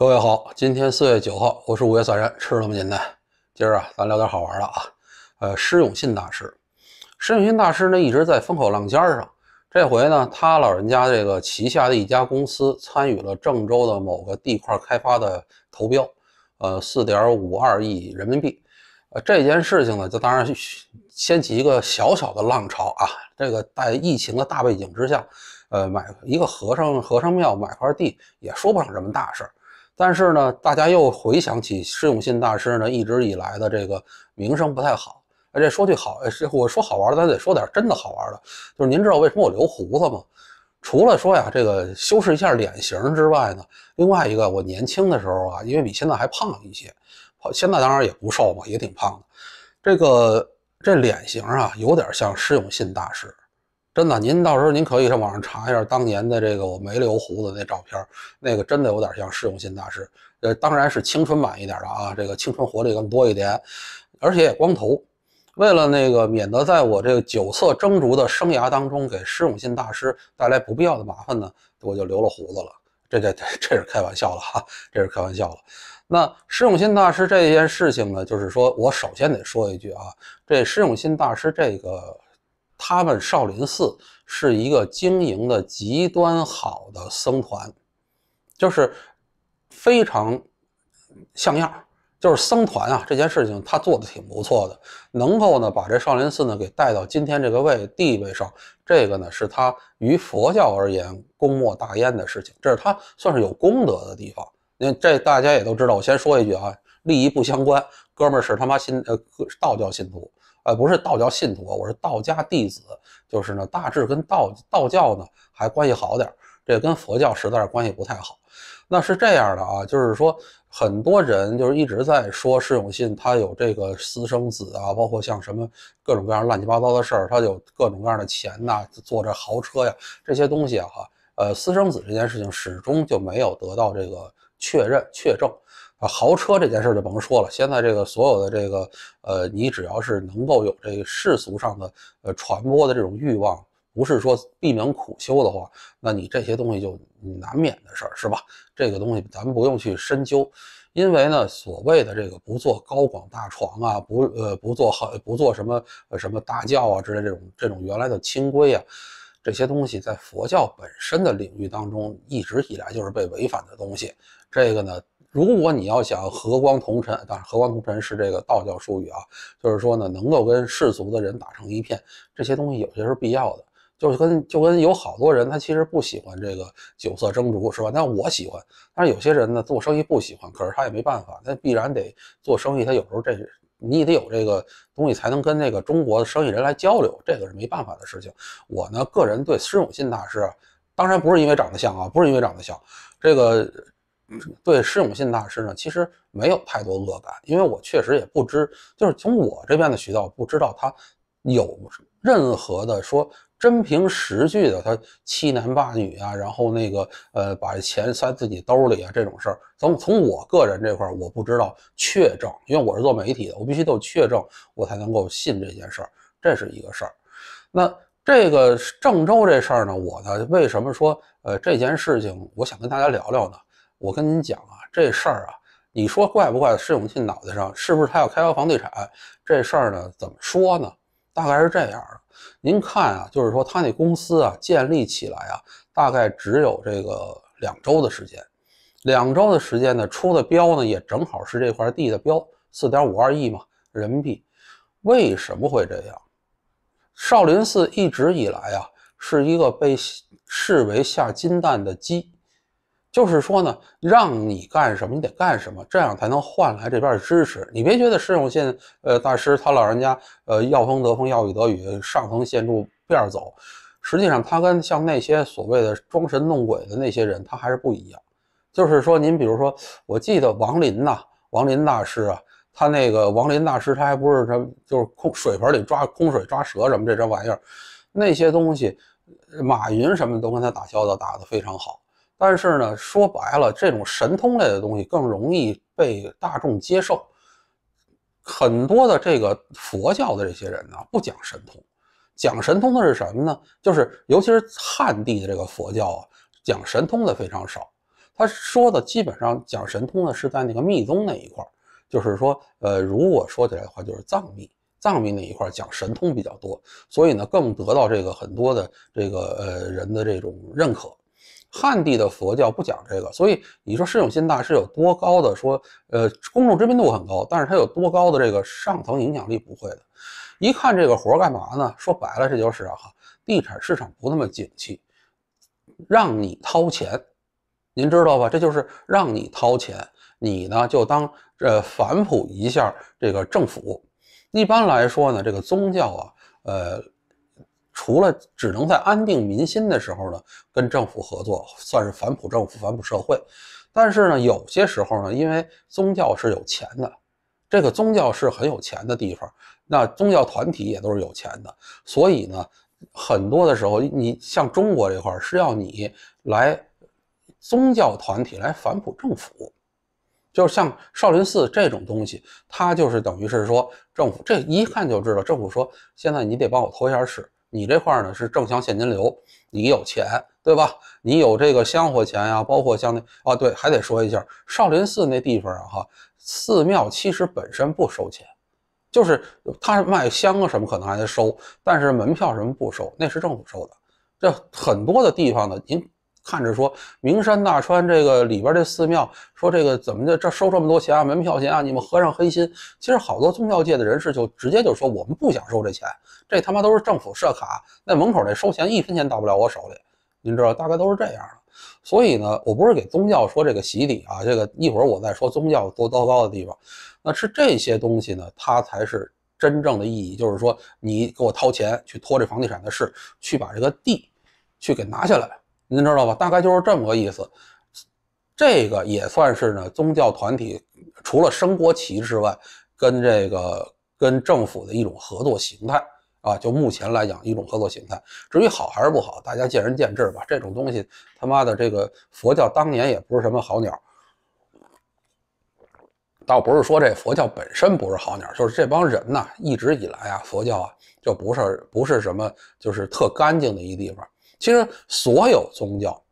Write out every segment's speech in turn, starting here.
各位好，今天四月九号，我是五月散人，吃这么简单。今儿啊，咱聊点好玩的啊。呃，施永信大师，施永信大师呢一直在风口浪尖上。这回呢，他老人家这个旗下的一家公司参与了郑州的某个地块开发的投标，呃，四点五二亿人民币。呃，这件事情呢，就当然掀起一个小小的浪潮啊。这个在疫情的大背景之下，呃，买一个和尚和尚庙买块地也说不上什么大事儿。但是呢，大家又回想起释永信大师呢一直以来的这个名声不太好。而且说句好，哎，我说好玩的，咱得说点真的好玩的。就是您知道为什么我留胡子吗？除了说呀，这个修饰一下脸型之外呢，另外一个我年轻的时候啊，因为比现在还胖一些，现在当然也不瘦嘛，也挺胖的。这个这脸型啊，有点像释永信大师。真的，您到时候您可以上网上查一下当年的这个我没留胡子那照片，那个真的有点像释永信大师。呃，当然是青春版一点的啊，这个青春活力更多一点，而且也光头。为了那个免得在我这个酒色蒸煮的生涯当中给施永信大师带来不必要的麻烦呢，我就留了胡子了。这这这是开玩笑了哈，这是开玩笑了。那施永信大师这件事情呢，就是说我首先得说一句啊，这施永信大师这个。他们少林寺是一个经营的极端好的僧团，就是非常像样，就是僧团啊这件事情他做的挺不错的，能够呢把这少林寺呢给带到今天这个位地位上，这个呢是他于佛教而言功莫大焉的事情，这是他算是有功德的地方。那这大家也都知道，我先说一句啊，利益不相关，哥们儿是他妈信呃道教信徒。呃，不是道教信徒啊，我是道家弟子，就是呢，大致跟道道教呢还关系好点儿，这跟佛教实在是关系不太好。那是这样的啊，就是说，很多人就是一直在说释永信他有这个私生子啊，包括像什么各种各样乱七八糟的事儿，他有各种各样的钱呐，坐这豪车呀，这些东西啊哈，呃，私生子这件事情始终就没有得到这个确认确证。啊，豪车这件事就甭说了。现在这个所有的这个，呃，你只要是能够有这个世俗上的呃传播的这种欲望，不是说避免苦修的话，那你这些东西就难免的事儿，是吧？这个东西咱们不用去深究，因为呢，所谓的这个不做高广大床啊，不呃不做好不做什么什么大教啊之类这种这种原来的清规啊，这些东西在佛教本身的领域当中一直以来就是被违反的东西，这个呢。如果你要想和光同尘，当然和光同尘是这个道教术语啊，就是说呢，能够跟世俗的人打成一片，这些东西有些是必要的，就是跟就跟有好多人他其实不喜欢这个酒色蒸竹是吧？那我喜欢，但是有些人呢做生意不喜欢，可是他也没办法，那必然得做生意，他有时候这你也得有这个东西才能跟那个中国的生意人来交流，这个是没办法的事情。我呢个人对施永信大师，当然不是因为长得像啊，不是因为长得像，这个。对释永信大师呢，其实没有太多恶感，因为我确实也不知，就是从我这边的渠道不知道他有任何的说真凭实据的他欺男霸女啊，然后那个呃把钱塞自己兜里啊这种事儿，从从我个人这块我不知道确证，因为我是做媒体的，我必须得有确证我才能够信这件事儿，这是一个事儿。那这个郑州这事儿呢，我呢为什么说呃这件事情，我想跟大家聊聊呢？我跟您讲啊，这事儿啊，你说怪不怪？施永信脑袋上是不是他要开发房地产这事儿呢？怎么说呢？大概是这样的。您看啊，就是说他那公司啊建立起来啊，大概只有这个两周的时间，两周的时间呢出的标呢也正好是这块地的标，四点五二亿嘛人民币。为什么会这样？少林寺一直以来啊是一个被视为下金蛋的鸡。就是说呢，让你干什么你得干什么，这样才能换来这边的支持。你别觉得释永信呃大师他老人家呃要风得风要雨得雨上层建筑边走，实际上他跟像那些所谓的装神弄鬼的那些人他还是不一样。就是说，您比如说，我记得王林呐，王林大师啊，他那个王林大师他还不是什么就是空水盆里抓空水抓蛇什么这这玩意儿，那些东西，马云什么都跟他打交道打得非常好。但是呢，说白了，这种神通类的东西更容易被大众接受。很多的这个佛教的这些人呢，不讲神通，讲神通的是什么呢？就是尤其是汉地的这个佛教啊，讲神通的非常少。他说的基本上讲神通的是在那个密宗那一块就是说，呃，如果说起来的话，就是藏密，藏密那一块讲神通比较多，所以呢，更得到这个很多的这个呃人的这种认可。汉地的佛教不讲这个，所以你说释永信大师有多高的？说呃，公众知名度很高，但是他有多高的这个上层影响力不会的。一看这个活儿干嘛呢？说白了，这就是啊，地产市场不那么景气，让你掏钱，您知道吧？这就是让你掏钱，你呢就当呃反哺一下这个政府。一般来说呢，这个宗教啊，呃。除了只能在安定民心的时候呢，跟政府合作，算是反哺政府、反哺社会。但是呢，有些时候呢，因为宗教是有钱的，这个宗教是很有钱的地方，那宗教团体也都是有钱的，所以呢，很多的时候，你像中国这块是要你来宗教团体来反哺政府，就是像少林寺这种东西，它就是等于是说政府这一看就知道，政府说现在你得帮我一下屎。你这块呢是正向现金流，你有钱，对吧？你有这个香火钱啊，包括像那啊，对，还得说一下少林寺那地方啊，哈，寺庙其实本身不收钱，就是他卖香啊什么可能还得收，但是门票什么不收，那是政府收的。这很多的地方呢，您。看着说名山大川这个里边这寺庙说这个怎么的这收这么多钱啊门票钱啊你们和尚黑心其实好多宗教界的人士就直接就说我们不想收这钱这他妈都是政府设卡那门口那收钱一分钱到不了我手里您知道大概都是这样的所以呢我不是给宗教说这个洗礼啊这个一会儿我再说宗教多糟糕的地方那是这些东西呢它才是真正的意义就是说你给我掏钱去托这房地产的事去把这个地去给拿下来。您知道吧？大概就是这么个意思。这个也算是呢，宗教团体除了升国旗之外，跟这个跟政府的一种合作形态啊。就目前来讲，一种合作形态。至于好还是不好，大家见仁见智吧。这种东西，他妈的，这个佛教当年也不是什么好鸟。倒不是说这佛教本身不是好鸟，就是这帮人呐，一直以来啊，佛教啊，就不是不是什么，就是特干净的一地方。其实，所有宗教，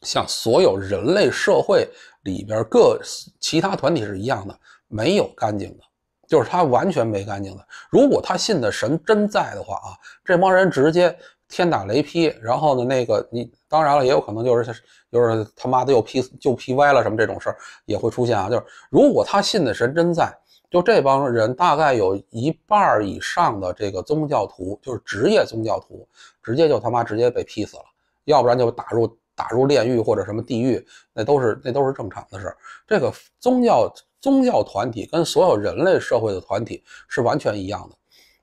像所有人类社会里边各其他团体是一样的，没有干净的，就是他完全没干净的。如果他信的神真在的话啊，这帮人直接天打雷劈。然后呢，那个你当然了，也有可能就是就是他妈的又劈就劈歪了什么这种事儿也会出现啊。就是如果他信的神真在。就这帮人大概有一半以上的这个宗教徒，就是职业宗教徒，直接就他妈直接被劈死了，要不然就打入打入炼狱或者什么地狱，那都是那都是正常的事儿。这个宗教宗教团体跟所有人类社会的团体是完全一样的，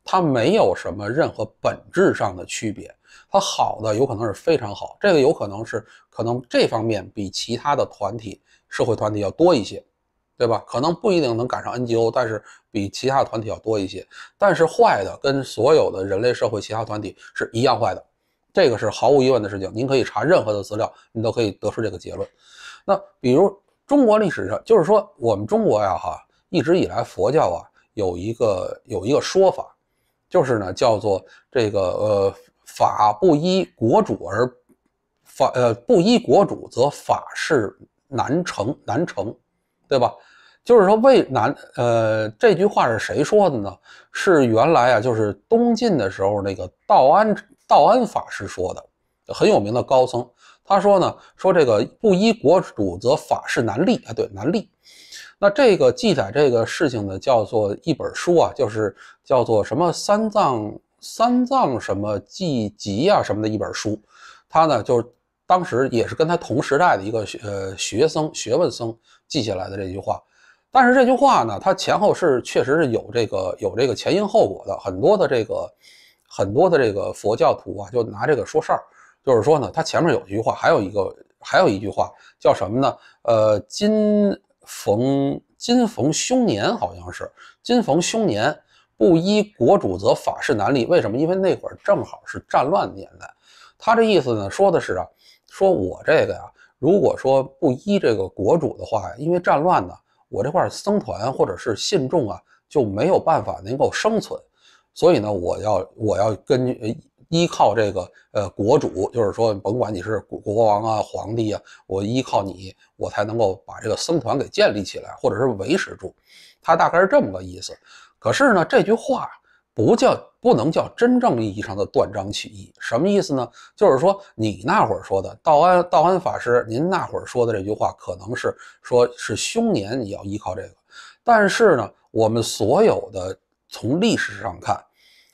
它没有什么任何本质上的区别。它好的有可能是非常好，这个有可能是可能这方面比其他的团体社会团体要多一些。对吧？可能不一定能赶上 NGO，但是比其他团体要多一些。但是坏的跟所有的人类社会其他团体是一样坏的，这个是毫无疑问的事情。您可以查任何的资料，你都可以得出这个结论。那比如中国历史上，就是说我们中国呀，哈，一直以来佛教啊有一个有一个说法，就是呢叫做这个呃法不依国主而法呃不依国主则法事难成难成，对吧？就是说，为南呃，这句话是谁说的呢？是原来啊，就是东晋的时候那个道安道安法师说的，很有名的高僧。他说呢，说这个不依国主，则法事难立啊，对，难立。那这个记载这个事情呢，叫做一本书啊，就是叫做什么三藏三藏什么记集啊什么的一本书。他呢，就是当时也是跟他同时代的一个呃学僧、学问僧记下来的这句话。但是这句话呢，它前后是确实是有这个有这个前因后果的。很多的这个，很多的这个佛教徒啊，就拿这个说事儿，就是说呢，它前面有句话，还有一个还有一句话叫什么呢？呃，今逢今逢凶年，好像是今逢凶年，不依国主则法事难立。为什么？因为那会儿正好是战乱年代。他这意思呢，说的是啊，说我这个呀，如果说不依这个国主的话，因为战乱呢。我这块僧团或者是信众啊，就没有办法能够生存，所以呢，我要我要根据依靠这个呃国主，就是说，甭管你是国王啊、皇帝啊，我依靠你，我才能够把这个僧团给建立起来，或者是维持住。他大概是这么个意思。可是呢，这句话。不叫不能叫真正意义上的断章取义，什么意思呢？就是说你那会儿说的道安道安法师，您那会儿说的这句话，可能是说是凶年你要依靠这个，但是呢，我们所有的从历史上看，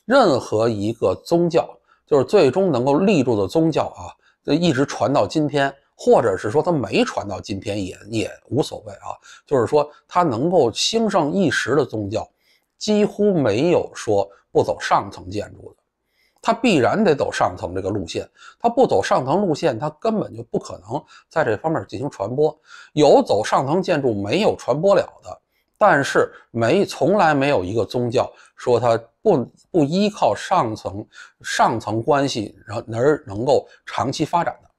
任何一个宗教，就是最终能够立住的宗教啊，就一直传到今天，或者是说它没传到今天也也无所谓啊，就是说它能够兴盛一时的宗教。几乎没有说不走上层建筑的，它必然得走上层这个路线。它不走上层路线，它根本就不可能在这方面进行传播。有走上层建筑没有传播了的，但是没从来没有一个宗教说它不不依靠上层上层关系，然后而能够长期发展的，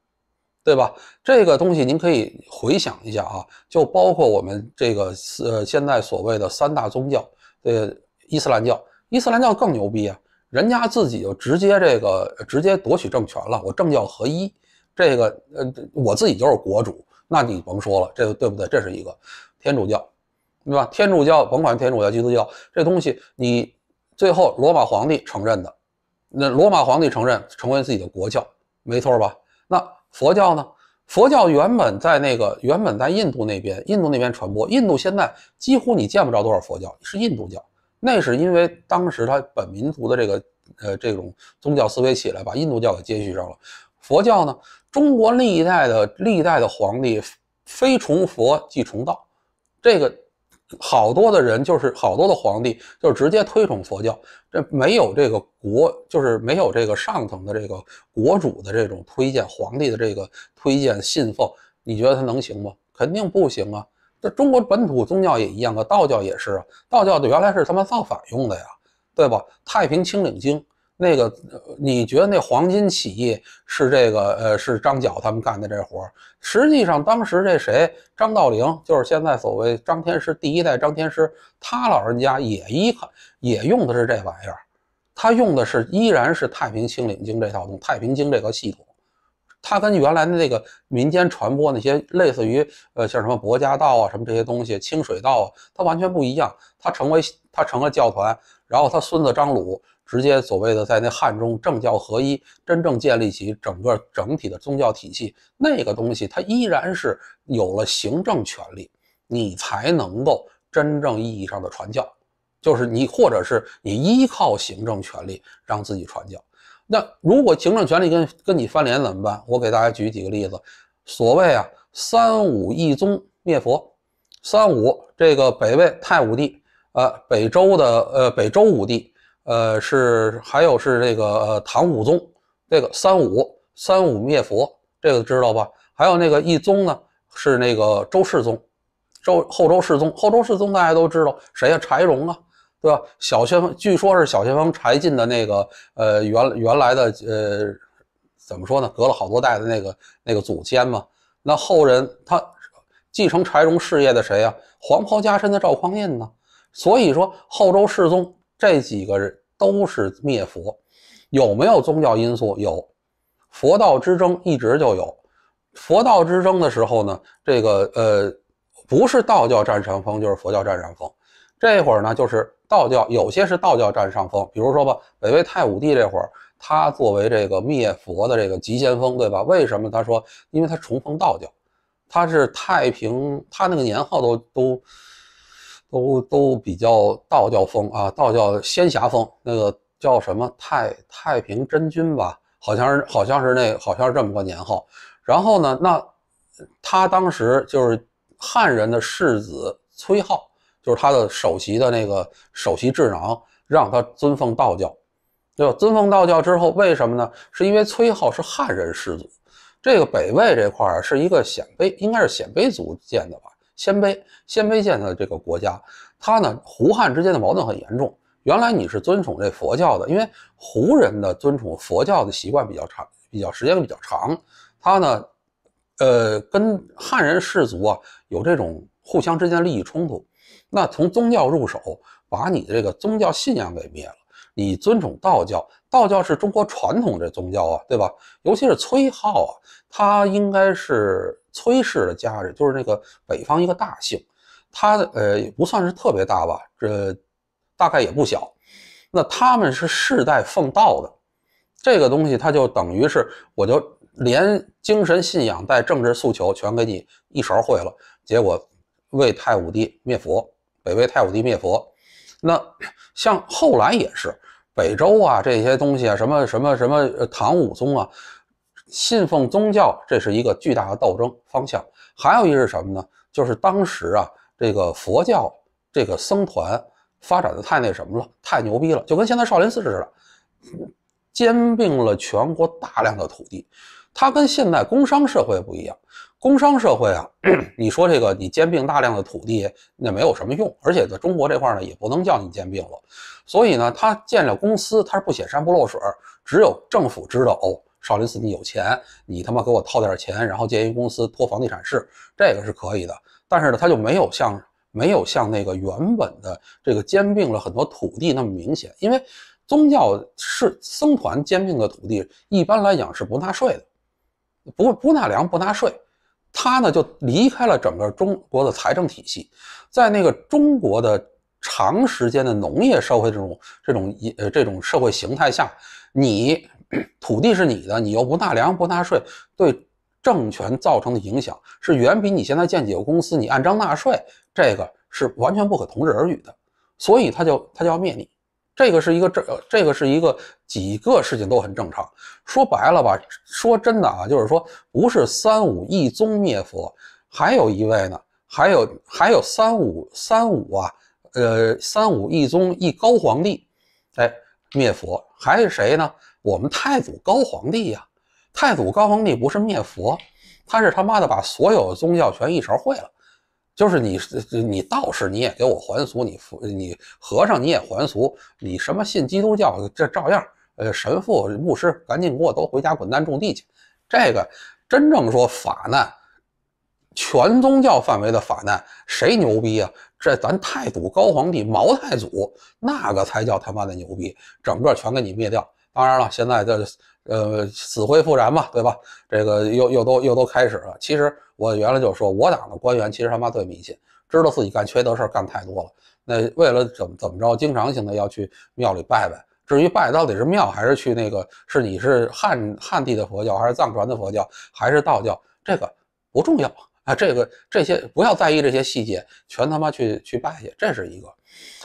对吧？这个东西您可以回想一下啊，就包括我们这个呃现在所谓的三大宗教。呃，伊斯兰教，伊斯兰教更牛逼啊！人家自己就直接这个直接夺取政权了，我政教合一，这个呃我自己就是国主，那你甭说了，这对不对？这是一个天主教，对吧？天主教甭管天主教、基督教，这东西你最后罗马皇帝承认的，那罗马皇帝承认成为自己的国教，没错吧？那佛教呢？佛教原本在那个原本在印度那边，印度那边传播。印度现在几乎你见不着多少佛教，是印度教。那是因为当时他本民族的这个呃这种宗教思维起来，把印度教给接续上了。佛教呢，中国历代的历代的皇帝非崇佛即崇道，这个。好多的人就是好多的皇帝，就直接推崇佛教。这没有这个国，就是没有这个上层的这个国主的这种推荐，皇帝的这个推荐信奉，你觉得他能行吗？肯定不行啊！这中国本土宗教也一样啊，道教也是啊，道教原来是他妈造反用的呀，对吧？太平清领经。那个，你觉得那黄金起义是这个？呃，是张角他们干的这活儿。实际上，当时这谁，张道陵，就是现在所谓张天师第一代张天师，他老人家也依靠也用的是这玩意儿。他用的是依然是太平清领经这套东，太平经这个系统。他跟原来的那个民间传播那些类似于，呃，像什么帛家道啊，什么这些东西，清水道，啊，他完全不一样。他成为他成了教团，然后他孙子张鲁。直接所谓的在那汉中政教合一，真正建立起整个整体的宗教体系，那个东西它依然是有了行政权力，你才能够真正意义上的传教，就是你或者是你依靠行政权力让自己传教。那如果行政权力跟跟你翻脸怎么办？我给大家举几个例子，所谓啊三武一宗灭佛，三武这个北魏太武帝，呃北周的呃北周武帝。呃，是还有是这个唐武宗，这个三武三武灭佛，这个知道吧？还有那个一宗呢，是那个周世宗，周后周世宗，后周世宗大家都知道谁呀？柴荣啊，对吧？小旋风据说是小旋风柴进的那个呃原原来的呃怎么说呢？隔了好多代的那个那个祖先嘛。那后人他继承柴荣事业的谁呀？黄袍加身的赵匡胤呢？所以说后周世宗。这几个人都是灭佛，有没有宗教因素？有，佛道之争一直就有。佛道之争的时候呢，这个呃，不是道教占上风，就是佛教占上风。这会儿呢，就是道教有些是道教占上风，比如说吧，北魏太武帝这会儿，他作为这个灭佛的这个急先锋，对吧？为什么他说？因为他崇奉道教，他是太平，他那个年号都都。都都比较道教风啊，道教仙侠风，那个叫什么太太平真君吧，好像是好像是那好像是这么个年号。然后呢，那他当时就是汉人的世子崔浩，就是他的首席的那个首席智囊，让他尊奉道教，对吧？尊奉道教之后，为什么呢？是因为崔浩是汉人世子，这个北魏这块儿是一个鲜卑，应该是鲜卑族建的吧。鲜卑，鲜卑建的这个国家，它呢，胡汉之间的矛盾很严重。原来你是尊崇这佛教的，因为胡人的尊崇佛教的习惯比较长，比较时间比较长。他呢，呃，跟汉人氏族啊，有这种互相之间利益冲突。那从宗教入手，把你的这个宗教信仰给灭了。你尊崇道教，道教是中国传统的宗教啊，对吧？尤其是崔浩啊，他应该是。崔氏的家人就是那个北方一个大姓，他的呃不算是特别大吧，这大概也不小。那他们是世代奉道的，这个东西它就等于是我就连精神信仰带政治诉求全给你一勺烩了。结果，魏太武帝灭佛，北魏太武帝灭佛。那 像后来也是北周啊这些东西啊什么什么什么唐武宗啊。信奉宗教，这是一个巨大的斗争方向。还有一是什么呢？就是当时啊，这个佛教这个僧团发展的太那什么了，太牛逼了，就跟现在少林寺似的，兼并了全国大量的土地。它跟现在工商社会不一样，工商社会啊，你说这个你兼并大量的土地，那没有什么用。而且在中国这块呢，也不能叫你兼并了。所以呢，他建了公司，他是不显山不漏水，只有政府知道哦。少林寺你有钱，你他妈给我套点钱，然后建一公司托房地产市，这个是可以的。但是呢，他就没有像没有像那个原本的这个兼并了很多土地那么明显，因为宗教是僧团兼并的土地，一般来讲是不纳税的，不不纳粮不纳税。他呢就离开了整个中国的财政体系，在那个中国的长时间的农业社会这种这种一呃这种社会形态下，你。土地是你的，你又不纳粮不纳税，对政权造成的影响是远比你现在建几个公司你按章纳税，这个是完全不可同日而语的。所以他就他就要灭你，这个是一个这这个是一个几个事情都很正常。说白了吧，说真的啊，就是说不是三五一宗灭佛，还有一位呢，还有还有三五三五啊，呃三五一宗一高皇帝，哎灭佛。还是谁呢？我们太祖高皇帝呀！太祖高皇帝不是灭佛，他是他妈的把所有宗教全一勺烩了。就是你，你道士你也给我还俗，你佛、你和尚你也还俗，你什么信基督教这照样，呃，神父、牧师赶紧给我都回家滚蛋种地去。这个真正说法难，全宗教范围的法难，谁牛逼呀？这咱太祖高皇帝毛太祖那个才叫他妈的牛逼，整个全给你灭掉。当然了，现在这呃死灰复燃嘛，对吧？这个又又都又都开始了。其实我原来就说，我党的官员其实他妈最迷信，知道自己干缺德事儿干太多了。那为了怎么怎么着，经常性的要去庙里拜拜。至于拜到底是庙还是去那个，是你是汉汉地的佛教，还是藏传的佛教，还是道教，这个不重要。啊，这个这些不要在意这些细节，全他妈去去拜去，这是一个。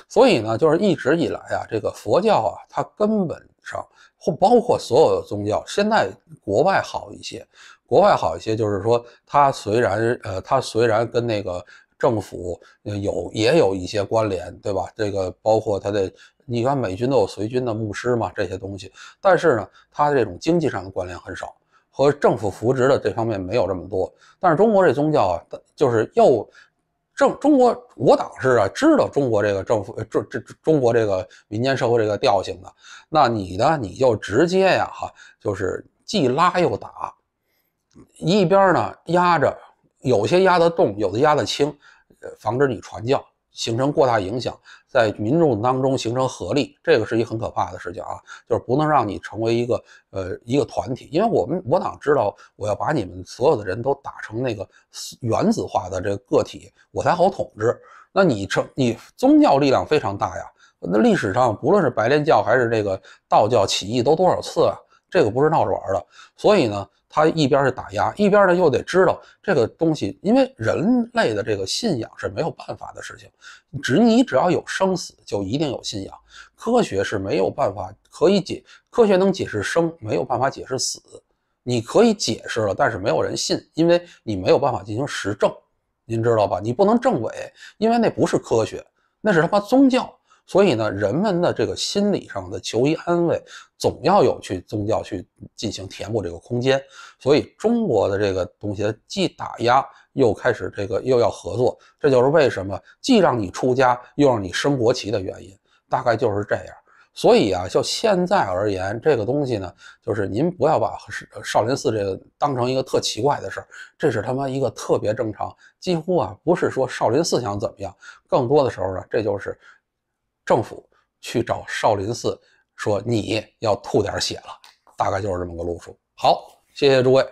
所以呢，就是一直以来啊，这个佛教啊，它根本上或包括所有的宗教，现在国外好一些，国外好一些，就是说它虽然呃，它虽然跟那个政府有也有一些关联，对吧？这个包括它的，你看美军都有随军的牧师嘛，这些东西，但是呢，它这种经济上的关联很少。和政府扶植的这方面没有这么多，但是中国这宗教啊，就是又政中国我党是啊，知道中国这个政府这这中国这个民间社会这个调性的，那你呢，你就直接呀哈，就是既拉又打，一边呢压着，有些压得重，有的压得轻，防止你传教形成过大影响。在民众当中形成合力，这个是一个很可怕的事情啊，就是不能让你成为一个呃一个团体，因为我们我党知道我要把你们所有的人都打成那个原子化的这个个体，我才好统治。那你成你宗教力量非常大呀，那历史上不论是白莲教还是这个道教起义都多少次啊。这个不是闹着玩的，所以呢，他一边是打压，一边呢又得知道这个东西，因为人类的这个信仰是没有办法的事情，只你只要有生死，就一定有信仰。科学是没有办法可以解，科学能解释生，没有办法解释死。你可以解释了，但是没有人信，因为你没有办法进行实证，您知道吧？你不能证伪，因为那不是科学，那是他妈宗教。所以呢，人们的这个心理上的求医安慰，总要有去宗教去进行填补这个空间。所以中国的这个东西既打压又开始这个又要合作，这就是为什么既让你出家又让你升国旗的原因，大概就是这样。所以啊，就现在而言，这个东西呢，就是您不要把少少林寺这个当成一个特奇怪的事儿，这是他妈一个特别正常。几乎啊，不是说少林寺想怎么样，更多的时候呢，这就是。政府去找少林寺，说你要吐点血了，大概就是这么个路数。好，谢谢诸位。